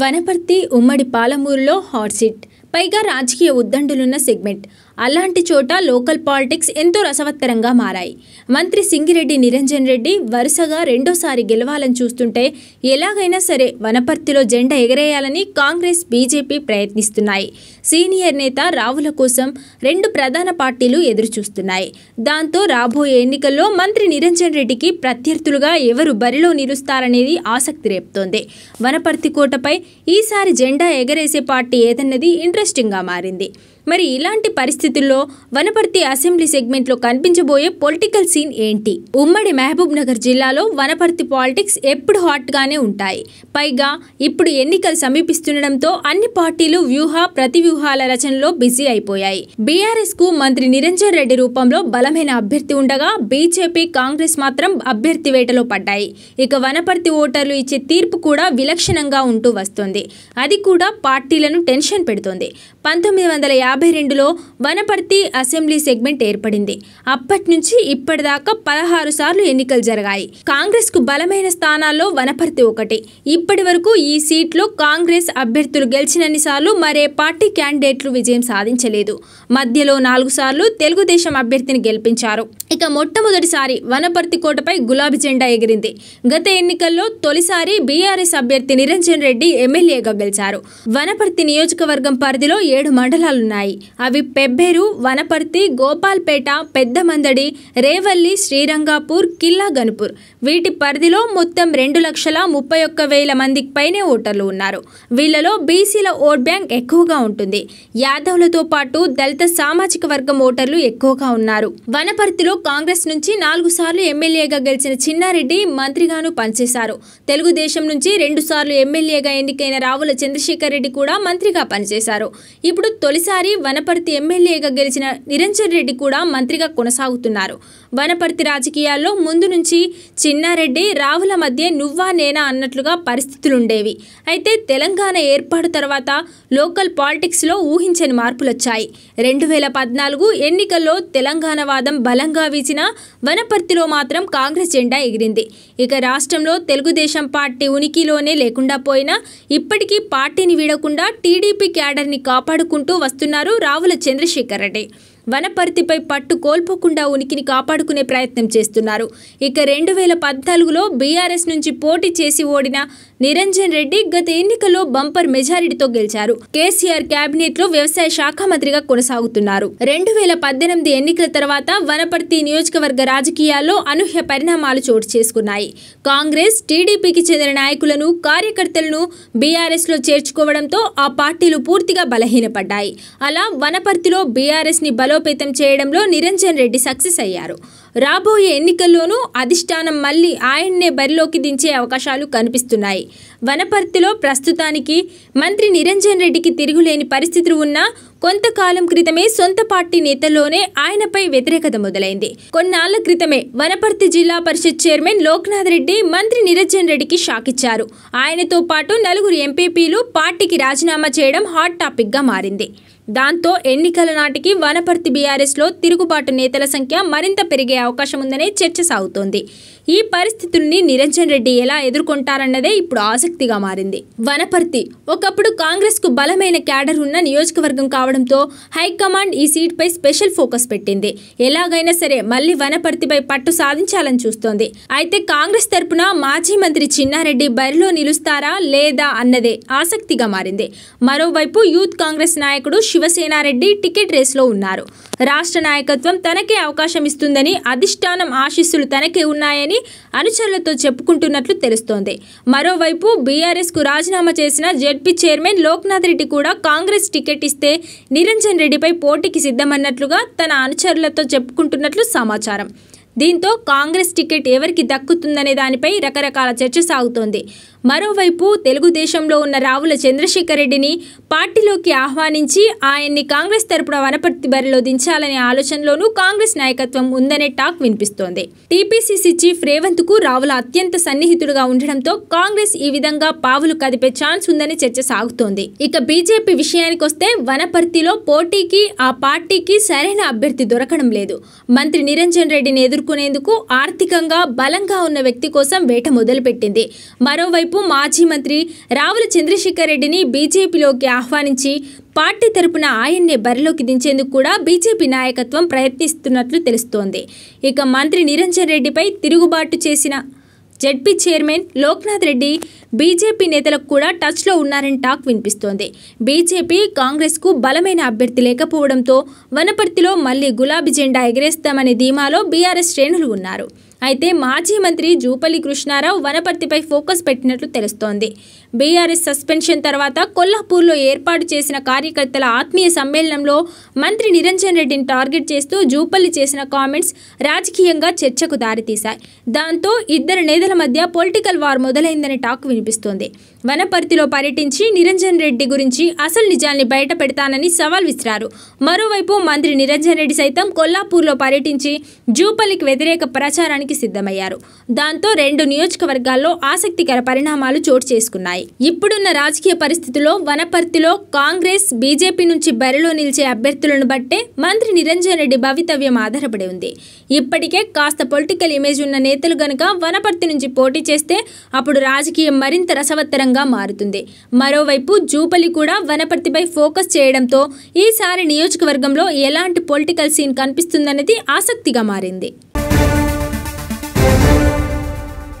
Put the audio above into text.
వనపర్తి ఉమ్మడి పాలమూరులో hot seat పైగా రాజకీయ ఉద్దండులున్న సెగ్మెంట్ అలాంటి చోట లోకల్ పాలిటిక్స్ ఎంతో రసవత్తరంగా మారాయి మంత్రి సింగిరెడ్డి నిరంజన్ రెడ్డి వరుసగా రెండోసారి గెలవాలని చూస్తుంటే ఎలాగైనా సరే వనపర్తిలో జెండా ఎగరేయాలని కాంగ్రెస్ బీజేపీ ప్రయత్నిస్తున్నాయి సీనియర్ నేత రావుల కోసం రెండు ప్రధాన పార్టీలు ఎదురుచూస్తున్నాయి దాంతో రాబోయే ఎన్నికల్లో మంత్రి నిరంజన్ రెడ్డికి ప్రత్యర్థులుగా ఎవరు బరిలో నిలుస్తారనేది ఆసక్తి రేపుతోంది వనపర్తి కోటపై ఈసారి జెండా ఎగరేసే పార్టీ ఏదన్నది ఇంటర్ ఇంట్రెస్టింగ్గా మారింది మరి ఇలాంటి పరిస్థితుల్లో వనపర్తి అసెంబ్లీ సెగ్మెంట్లో కనిపించబోయే పొలిటికల్ సీన్ ఏంటి ఉమ్మడి మహబూబ్ నగర్ జిల్లాలో వనపర్తి పాలిటిక్స్ ఎప్పుడు హాట్గానే ఉంటాయి పైగా ఇప్పుడు ఎన్నికలు సమీపిస్తుండటంతో అన్ని పార్టీలు వ్యూహ ప్రతి వ్యూహాల రచనలో బిజీ అయిపోయాయి బీఆర్ఎస్ కు మంత్రి నిరంజన్ రెడ్డి రూపంలో బలమైన అభ్యర్థి ఉండగా బీజేపీ కాంగ్రెస్ మాత్రం అభ్యర్థి వేటలో పడ్డాయి ఇక వనపర్తి ఓటర్లు ఇచ్చే తీర్పు కూడా విలక్షణంగా ఉంటూ వస్తుంది అది కూడా పార్టీలను టెన్షన్ పెడుతోంది పంతొమ్మిది వందల యాభై రెండులో వనపర్తి అసెంబ్లీ సెగ్మెంట్ ఏర్పడింది అప్పటి నుంచి ఇప్పటిదాకా పదహారు సార్లు ఎన్నికలు జరిగాయి కాంగ్రెస్ కు బలమైన స్థానాల్లో వనపర్తి ఒకటి ఇప్పటి వరకు ఈ సీట్లో కాంగ్రెస్ అభ్యర్థులు గెలిచినన్ని సార్లు మరే పార్టీ క్యాండిడేట్లు విజయం సాధించలేదు మధ్యలో నాలుగు సార్లు తెలుగుదేశం అభ్యర్థిని గెలిపించారు ఇక మొట్టమొదటిసారి వనపర్తి కోటపై గులాబీ జెండా ఎగిరింది గత ఎన్నికల్లో తొలిసారి బీఆర్ఎస్ అభ్యర్థి నిరంజన్ రెడ్డి ఎమ్మెల్యేగా గెలిచారు వనపర్తి నియోజకవర్గం పరిధిలో ఏడు మండలాలున్నాయి అవి పెబ్బేరు వనపర్తి గోపాల్పేట పెద్దమందడి రేవల్లి శ్రీరంగాపూర్ కిల్లా గనుపూర్ వీటి పరిధిలో మొత్తం రెండు లక్షల ముప్పై ఒక్క వేల మందికి పైనే ఓటర్లు ఉన్నారు వీళ్లలో బీసీల ఓట్ బ్యాంక్ ఎక్కువగా ఉంటుంది యాదవ్లతో పాటు దళిత సామాజిక వర్గం ఓటర్లు ఎక్కువగా ఉన్నారు వనపర్తిలో కాంగ్రెస్ నుంచి నాలుగు సార్లు ఎమ్మెల్యేగా గెలిచిన చిన్నారెడ్డి మంత్రిగాను పనిచేశారు తెలుగుదేశం నుంచి రెండు సార్లు ఎమ్మెల్యేగా ఎన్నికైన రావుల చంద్రశేఖర్ రెడ్డి కూడా మంత్రిగా పనిచేశారు ఇప్పుడు తొలిసారి వనపర్తి ఎమ్మెల్యేగా గెలిచిన నిరంజన్ రెడ్డి కూడా మంత్రిగా కొనసాగుతున్నారు వనపర్తి రాజకీయాల్లో ముందు నుంచి చిన్నారెడ్డి రావుల మధ్య నువ్వా నేనా అన్నట్లుగా పరిస్థితులుండేవి అయితే తెలంగాణ ఏర్పాటు తర్వాత లోకల్ పాలిటిక్స్లో ఊహించని మార్పులొచ్చాయి రెండు వేల పద్నాలుగు ఎన్నికల్లో తెలంగాణ వాదం బలంగా వీచిన వనపర్తిలో మాత్రం కాంగ్రెస్ జెండా ఎగిరింది ఇక రాష్ట్రంలో తెలుగుదేశం పార్టీ ఉనికిలోనే లేకుండా పోయినా ఇప్పటికీ పార్టీని వీడకుండా టీడీపీ క్యాడర్ని కాపాడుకుంటూ వస్తున్నారు రావుల చంద్రశేఖర్ రెడ్డి వనపర్తిపై పట్టు కోల్పోకుండా ఉనికిని కాపాడుకునే ప్రయత్నం చేస్తున్నారు ఇక రెండు వేల పద్నాలుగులో బీఆర్ఎస్ నుంచి పోటీ చేసి ఓడిన నిరంజన్ రెడ్డి గత ఎన్నికల్లో బంపర్ మెజారిటీతో గెలిచారు కేసీఆర్ కేబినెట్ లో వ్యవసాయ శాఖ మంత్రిగా కొనసాగుతున్నారు రెండు వేల పద్దెనిమిది ఎన్నికల తర్వాత వనపర్తి నియోజకవర్గ రాజకీయాల్లో అనూహ్య పరిణామాలు చోటు చేసుకున్నాయి కాంగ్రెస్ టీడీపీకి చెందిన నాయకులను కార్యకర్తలను బీఆర్ఎస్ లో చేర్చుకోవడంతో ఆ పార్టీలు పూర్తిగా బలహీనపడ్డాయి అలా వనపర్తిలో బీఆర్ఎస్ ని బలోపేతం చేయడంలో నిరంజన్ రెడ్డి సక్సెస్ అయ్యారు రాబోయే ఎన్నికల్లోనూ అధిష్టానం మళ్ళీ ఆయన్నే బరిలోకి దించే అవకాశాలు కనిపిస్తున్నాయి వనపర్తిలో ప్రస్తుతానికి మంత్రి నిరంజన్ రెడ్డికి తిరుగులేని పరిస్థితులు ఉన్నా కొంతకాలం క్రితమే సొంత పార్టీ నేతల్లోనే ఆయనపై వ్యతిరేకత మొదలైంది కొన్నాళ్ల క్రితమే వనపర్తి జిల్లా పరిషత్ చైర్మన్ లోక్నాథ్ రెడ్డి మంత్రి నిరంజన్ రెడ్డికి షాక్ ఇచ్చారు ఆయనతో పాటు నలుగురు ఎంపీపీలు పార్టీకి రాజీనామా చేయడం హాట్ టాపిక్గా మారింది దాంతో ఎన్నికల నాటికి వనపర్తి బీఆర్ఎస్లో తిరుగుబాటు నేతల సంఖ్య మరింత పెరిగే అవకాశం ఉందనే చర్చ సాగుతోంది ఈ పరిస్థితుల్ని నిరంజన్ రెడ్డి ఎలా ఎదుర్కొంటారన్నదే ఇప్పుడు ఆసక్తిగా మారింది వనపర్తి ఒకప్పుడు కాంగ్రెస్ కు బలమైన క్యాడర్ ఉన్న నియోజకవర్గం కావడంతో హైకమాండ్ ఈ సీట్పై స్పెషల్ ఫోకస్ పెట్టింది ఎలాగైనా సరే మళ్లీ వనపర్తిపై పట్టు సాధించాలని చూస్తోంది అయితే కాంగ్రెస్ తరపున మాజీ మంత్రి చిన్నారెడ్డి బరిలో నిలుస్తారా లేదా అన్నదే ఆసక్తిగా మారింది మరోవైపు యూత్ కాంగ్రెస్ నాయకుడు శివసేనారెడ్డి టికెట్ రేస్లో ఉన్నారు రాష్ట్ర నాయకత్వం తనకే అవకాశం ఇస్తుందని అధిష్టానం ఆశీస్సులు తనకే ఉన్నాయని అనుచరులతో చెప్పుకుంటున్నట్లు తెలుస్తోంది మరోవైపు బీఆర్ఎస్కు రాజీనామా చేసిన జెడ్పీ చైర్మన్ లోక్నాథ్ రెడ్డి కూడా కాంగ్రెస్ టికెట్ ఇస్తే నిరంజన్ రెడ్డిపై పోటీకి సిద్ధమన్నట్లుగా తన అనుచరులతో చెప్పుకుంటున్నట్లు సమాచారం దీంతో కాంగ్రెస్ టికెట్ ఎవరికి దక్కుతుందనే దానిపై రకరకాల చర్చ సాగుతోంది మరోవైపు తెలుగుదేశంలో ఉన్న రావుల చంద్రశేఖర్ రెడ్డిని పార్టీలోకి ఆహ్వానించి ఆయన్ని కాంగ్రెస్ తరపున వనపర్తి బరిలో దించాలనే ఆలోచనలోనూ కాంగ్రెస్ నాయకత్వం ఉందనే టాక్ వినిపిస్తోంది టీపీసీసీ చీఫ్ రేవంత్ కు రావుల అత్యంత సన్నిహితుడుగా ఉండడంతో కాంగ్రెస్ ఈ విధంగా పావులు కదిపే ఛాన్స్ ఉందని చర్చ సాగుతోంది ఇక బీజేపీ విషయానికొస్తే వనపర్తిలో పోటీకి ఆ పార్టీకి సరైన అభ్యర్థి దొరకడం లేదు మంత్రి నిరంజన్ రెడ్డిని ఎదుర్కొ ఎదుర్కొనేందుకు ఆర్థికంగా బలంగా ఉన్న వ్యక్తి కోసం వేట మొదలుపెట్టింది మరోవైపు మాజీ మంత్రి రావుల చంద్రశేఖర్ రెడ్డిని బీజేపీలోకి ఆహ్వానించి పార్టీ తరపున ఆయన్నే బరిలోకి దించేందుకు కూడా బీజేపీ నాయకత్వం ప్రయత్నిస్తున్నట్లు తెలుస్తోంది ఇక మంత్రి నిరంజన్ రెడ్డిపై తిరుగుబాటు చేసిన ZP chairman Loknath Reddy BJP నేతలకు కూడా టచ్లో ఉన్నారని టాక్ వినిపిస్తోంది బీజేపీ కాంగ్రెస్కు బలమైన అభ్యర్థి లేకపోవడంతో వనపర్తిలో మళ్లీ గులాబీ జెండా ఎగరేస్తామనే ధీమాలో బీఆర్ఎస్ శ్రేణులు ఉన్నారు అయితే మాజీ మంత్రి జూపల్లి కృష్ణారావు వనపర్తిపై ఫోకస్ పెట్టినట్లు తెలుస్తోంది బీఆర్ఎస్ సస్పెన్షన్ తర్వాత కొల్లాపూర్లో ఏర్పాటు చేసిన కార్యకర్తల ఆత్మీయ సమ్మేళనంలో మంత్రి నిరంజన్ రెడ్డిని టార్గెట్ చేస్తూ జూపల్లి చేసిన కామెంట్స్ రాజకీయంగా చర్చకు దారితీశాయి దాంతో ఇద్దరు నేతల మధ్య పొలిటికల్ వార్ మొదలైందనే టాక్ వినిపిస్తోంది వనపర్తిలో పర్యటించి నిరంజన్ రెడ్డి గురించి అసలు నిజాల్ని బయట పెడతానని సవాల్ విసిరారు మరోవైపు మంత్రి నిరంజన్ రెడ్డి సైతం కొల్లాపూర్లో పర్యటించి జూపల్లికి వ్యతిరేక ప్రచారానికి పోటీకి సిద్ధమయ్యారు దాంతో రెండు నియోజకవర్గాల్లో ఆసక్తికర పరిణామాలు చోటు చేసుకున్నాయి ఇప్పుడున్న రాజకీయ పరిస్థితుల్లో వనపర్తిలో కాంగ్రెస్ బీజేపీ నుంచి బరిలో నిలిచే అభ్యర్థులను బట్టే మంత్రి నిరంజన్ రెడ్డి భవితవ్యం ఆధారపడి ఉంది ఇప్పటికే కాస్త పొలిటికల్ ఇమేజ్ ఉన్న నేతలు గనక వనపర్తి నుంచి పోటీ చేస్తే అప్పుడు రాజకీయం మరింత రసవత్తరంగా మారుతుంది మరోవైపు జూపలి కూడా వనపర్తిపై ఫోకస్ చేయడంతో ఈసారి నియోజకవర్గంలో ఎలాంటి పొలిటికల్ సీన్ కనిపిస్తుందనేది ఆసక్తిగా మారింది